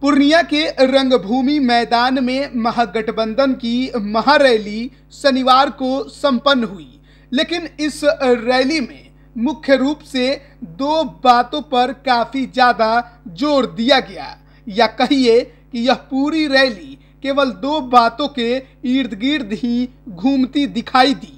पूर्णिया के रंगभूमि मैदान में महागठबंधन की महारैली शनिवार को संपन्न हुई लेकिन इस रैली में मुख्य रूप से दो बातों पर काफ़ी ज़्यादा जोर दिया गया या कहिए कि यह पूरी रैली केवल दो बातों के इर्द गिर्द ही घूमती दिखाई दी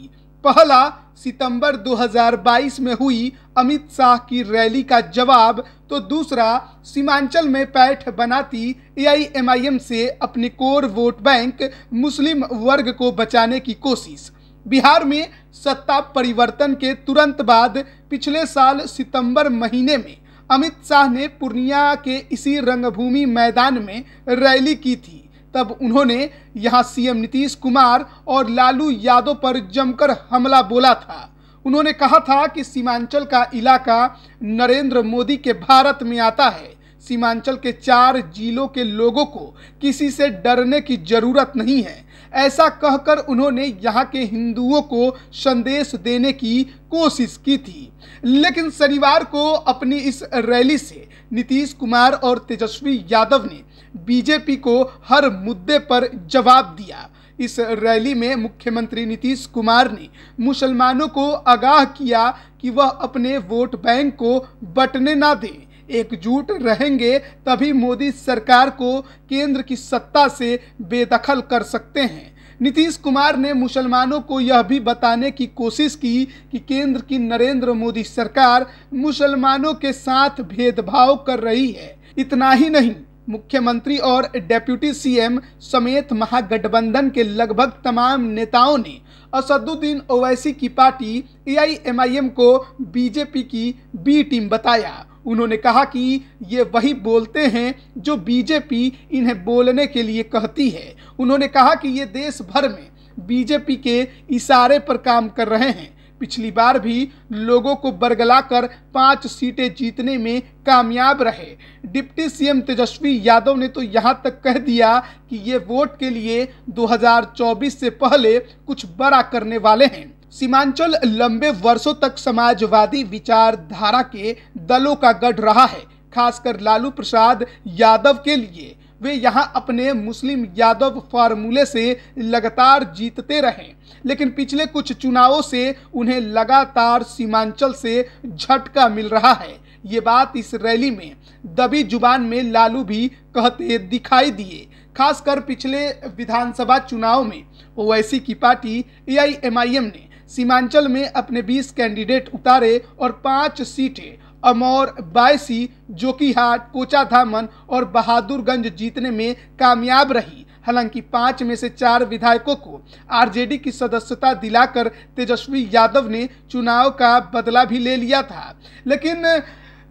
पहला सितंबर 2022 में हुई अमित शाह की रैली का जवाब तो दूसरा सीमांचल में पैठ बनाती एआईएमआईएम से अपने कोर वोट बैंक मुस्लिम वर्ग को बचाने की कोशिश बिहार में सत्ता परिवर्तन के तुरंत बाद पिछले साल सितंबर महीने में अमित शाह ने पूर्णिया के इसी रंगभूमि मैदान में रैली की थी तब उन्होंने यहाँ सीएम नीतीश कुमार और लालू यादव पर जमकर हमला बोला था उन्होंने कहा था कि सीमांचल का इलाका नरेंद्र मोदी के भारत में आता है सीमांचल के चार जिलों के लोगों को किसी से डरने की जरूरत नहीं है ऐसा कहकर उन्होंने यहाँ के हिंदुओं को संदेश देने की कोशिश की थी लेकिन शनिवार को अपनी इस रैली से नीतीश कुमार और तेजस्वी यादव ने बीजेपी को हर मुद्दे पर जवाब दिया इस रैली में मुख्यमंत्री नीतीश कुमार ने मुसलमानों को आगाह किया कि वह अपने वोट बैंक को बटने ना दें एकजुट रहेंगे तभी मोदी सरकार को केंद्र की सत्ता से बेदखल कर सकते हैं नीतीश कुमार ने मुसलमानों को यह भी बताने की कोशिश की कि केंद्र की नरेंद्र मोदी सरकार मुसलमानों के साथ भेदभाव कर रही है इतना ही नहीं मुख्यमंत्री और डेप्यूटी सीएम समेत महागठबंधन के लगभग तमाम नेताओं ने असदुद्दीन ओवैसी की पार्टी एआईएमआईएम को बीजेपी की बी टीम बताया उन्होंने कहा कि ये वही बोलते हैं जो बीजेपी इन्हें बोलने के लिए कहती है उन्होंने कहा कि ये देश भर में बीजेपी के इशारे पर काम कर रहे हैं पिछली बार भी लोगों को बरगलाकर पांच सीटें जीतने में कामयाब रहे डिप्टी सीएम तेजस्वी यादव ने तो यहां तक कह दिया कि ये वोट के लिए 2024 से पहले कुछ बड़ा करने वाले हैं सीमांचल लंबे वर्षों तक समाजवादी विचारधारा के दलों का गढ़ रहा है खासकर लालू प्रसाद यादव के लिए वे यहां अपने मुस्लिम यादव फार्मूले से लगातार जीतते रहे लेकिन पिछले कुछ चुनावों से उन्हें लगातार सीमांचल से झटका मिल रहा है ये बात इस रैली में दबी जुबान में लालू भी कहते दिखाई दिए खासकर पिछले विधानसभा चुनाव में ओवैसी की पार्टी एआईएमआईएम ने सीमांचल में अपने 20 कैंडिडेट उतारे और पांच सीटें अमौर बायसी जोकीहाट कोचाधामन और बहादुरगंज जीतने में कामयाब रही हालांकि पांच में से चार विधायकों को आरजेडी की सदस्यता दिलाकर तेजस्वी यादव ने चुनाव का बदला भी ले लिया था लेकिन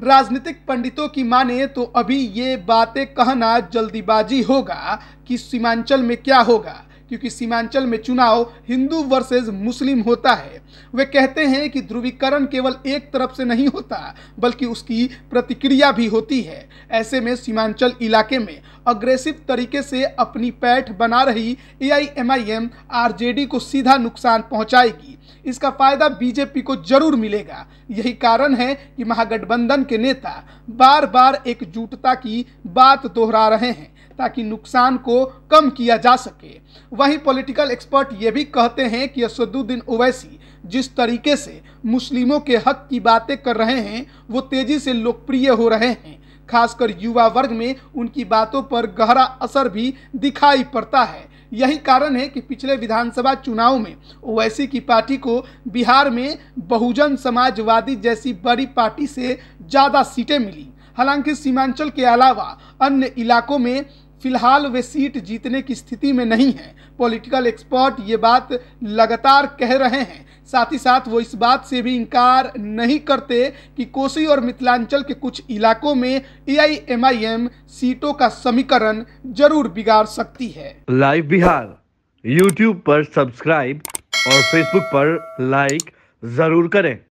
राजनीतिक पंडितों की माने तो अभी ये बातें कहना जल्दीबाजी होगा कि सीमांचल में क्या होगा क्योंकि सीमांचल में चुनाव हिंदू वर्सेस मुस्लिम होता है वे कहते हैं कि ध्रुवीकरण केवल एक तरफ से नहीं होता बल्कि उसकी प्रतिक्रिया भी होती है ऐसे में सीमांचल इलाके में अग्रेसिव तरीके से अपनी पैठ बना रही ए जे आरजेडी को सीधा नुकसान पहुंचाएगी इसका फायदा बीजेपी को जरूर मिलेगा यही कारण है कि महागठबंधन के नेता बार बार एकजुटता की बात दोहरा रहे हैं ताकि नुकसान को कम किया जा सके वहीं पॉलिटिकल एक्सपर्ट ये भी कहते हैं कि असदुद्दीन ओवैसी जिस तरीके से मुस्लिमों के हक की बातें कर रहे हैं वो तेज़ी से लोकप्रिय हो रहे हैं खासकर युवा वर्ग में उनकी बातों पर गहरा असर भी दिखाई पड़ता है यही कारण है कि पिछले विधानसभा चुनाव में ओवैसी की पार्टी को बिहार में बहुजन समाजवादी जैसी बड़ी पार्टी से ज़्यादा सीटें मिली हालांकि सीमांचल के अलावा अन्य इलाकों में फिलहाल वे सीट जीतने की स्थिति में नहीं हैं पॉलिटिकल एक्सपर्ट ये बात लगातार कह रहे हैं साथ ही साथ वो इस बात से भी इनकार नहीं करते कि कोसी और मिथिलांचल के कुछ इलाकों में एआईएमआईएम सीटों का समीकरण जरूर बिगाड़ सकती है लाइव बिहार यूट्यूब पर सब्सक्राइब और फेसबुक पर लाइक जरूर करें